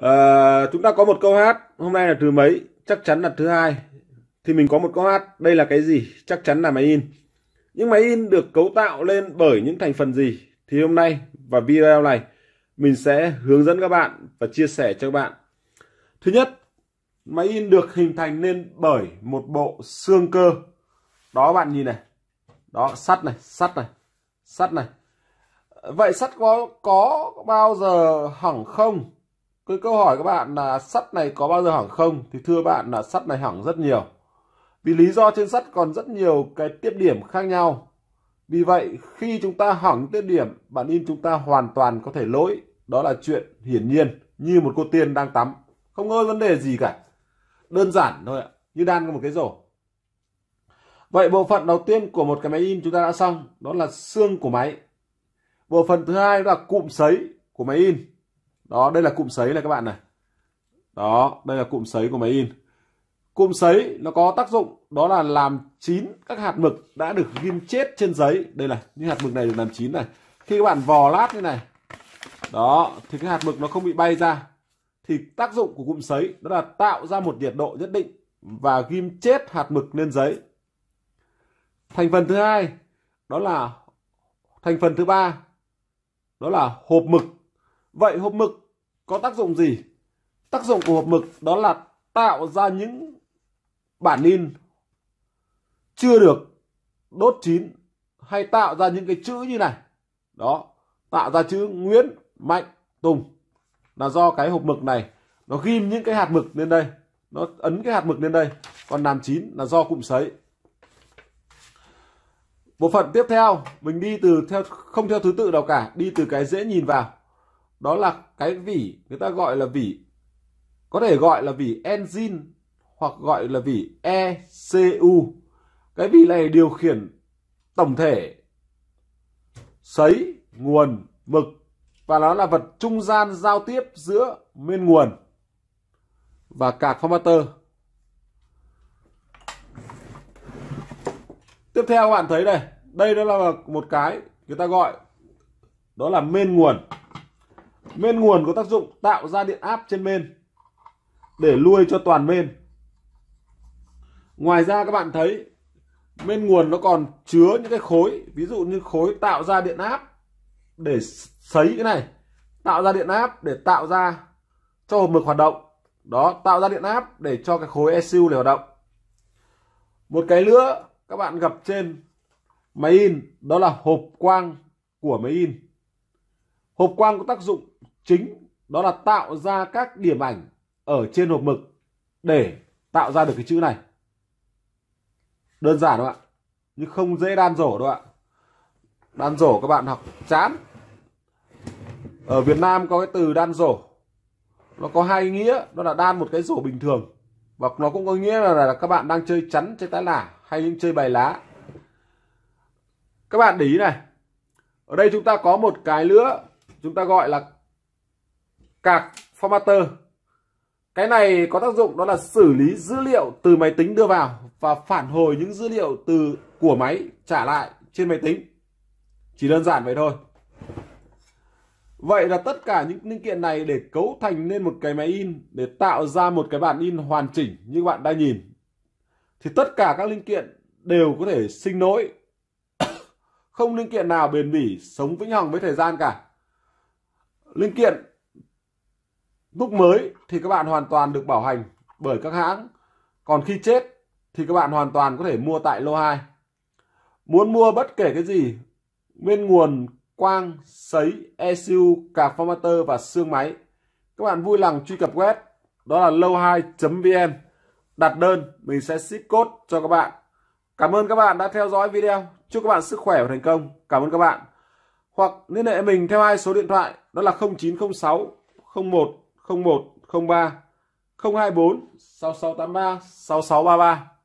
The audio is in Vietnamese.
À, chúng ta có một câu hát hôm nay là thứ mấy chắc chắn là thứ hai thì mình có một câu hát đây là cái gì chắc chắn là máy in những máy in được cấu tạo lên bởi những thành phần gì thì hôm nay và video này mình sẽ hướng dẫn các bạn và chia sẻ cho các bạn thứ nhất máy in được hình thành nên bởi một bộ xương cơ đó bạn nhìn này đó sắt này sắt này sắt này vậy sắt có có bao giờ hỏng không cái câu hỏi các bạn là sắt này có bao giờ hỏng không? Thì thưa bạn là sắt này hỏng rất nhiều. Vì lý do trên sắt còn rất nhiều cái tiếp điểm khác nhau. Vì vậy khi chúng ta hỏng tiếp điểm, bản in chúng ta hoàn toàn có thể lỗi. Đó là chuyện hiển nhiên như một cô tiên đang tắm. Không có vấn đề gì cả. Đơn giản thôi ạ. Như đan một cái rổ. Vậy bộ phận đầu tiên của một cái máy in chúng ta đã xong. Đó là xương của máy. Bộ phận thứ hai là cụm sấy của máy in đó đây là cụm sấy này các bạn này đó đây là cụm sấy của máy in cụm sấy nó có tác dụng đó là làm chín các hạt mực đã được ghim chết trên giấy đây là những hạt mực này được làm chín này khi các bạn vò lát như này đó thì cái hạt mực nó không bị bay ra thì tác dụng của cụm sấy đó là tạo ra một nhiệt độ nhất định và ghim chết hạt mực lên giấy thành phần thứ hai đó là thành phần thứ ba đó là hộp mực Vậy hộp mực có tác dụng gì? Tác dụng của hộp mực đó là tạo ra những bản in chưa được đốt chín hay tạo ra những cái chữ như này. Đó, tạo ra chữ Nguyễn Mạnh Tùng là do cái hộp mực này nó ghim những cái hạt mực lên đây, nó ấn cái hạt mực lên đây. Còn làm chín là do cụm sấy. Bộ phận tiếp theo mình đi từ theo không theo thứ tự nào cả, đi từ cái dễ nhìn vào đó là cái vỉ người ta gọi là vỉ có thể gọi là vỉ enzyme hoặc gọi là vỉ ECU. Cái vỉ này điều khiển tổng thể sấy, nguồn, mực và nó là vật trung gian giao tiếp giữa bên nguồn và cạc formatter. Tiếp theo các bạn thấy đây đây đó là một cái người ta gọi đó là main nguồn men nguồn có tác dụng tạo ra điện áp trên men để lui cho toàn men ngoài ra các bạn thấy men nguồn nó còn chứa những cái khối ví dụ như khối tạo ra điện áp để sấy cái này tạo ra điện áp để tạo ra cho hộp mực hoạt động đó tạo ra điện áp để cho cái khối ECU này hoạt động một cái nữa các bạn gặp trên máy in đó là hộp quang của máy in hộp quang có tác dụng chính đó là tạo ra các điểm ảnh ở trên hộp mực để tạo ra được cái chữ này đơn giản đúng không ạ nhưng không dễ đan rổ đâu ạ đan rổ các bạn học chán ở Việt Nam có cái từ đan rổ nó có hai nghĩa đó là đan một cái rổ bình thường và nó cũng có nghĩa là, là các bạn đang chơi chắn chơi tái lả hay những chơi bài lá các bạn để ý này ở đây chúng ta có một cái nữa chúng ta gọi là cạc formatter cái này có tác dụng đó là xử lý dữ liệu từ máy tính đưa vào và phản hồi những dữ liệu từ của máy trả lại trên máy tính chỉ đơn giản vậy thôi Vậy là tất cả những linh kiện này để cấu thành nên một cái máy in để tạo ra một cái bản in hoàn chỉnh như bạn đang nhìn. Thì tất cả các linh kiện đều có thể sinh lỗi. Không linh kiện nào bền bỉ sống vĩnh hằng với thời gian cả. Linh kiện Lúc mới thì các bạn hoàn toàn được bảo hành bởi các hãng. Còn khi chết thì các bạn hoàn toàn có thể mua tại lô 2. Muốn mua bất kể cái gì, nguyên nguồn, quang, sấy, ECU, card formatter và xương máy, các bạn vui lòng truy cập web đó là lâu2.vn. Đặt đơn, mình sẽ ship code cho các bạn. Cảm ơn các bạn đã theo dõi video. Chúc các bạn sức khỏe và thành công. Cảm ơn các bạn. Hoặc liên hệ mình theo hai số điện thoại đó là 0906 01 0103 024 6683 6633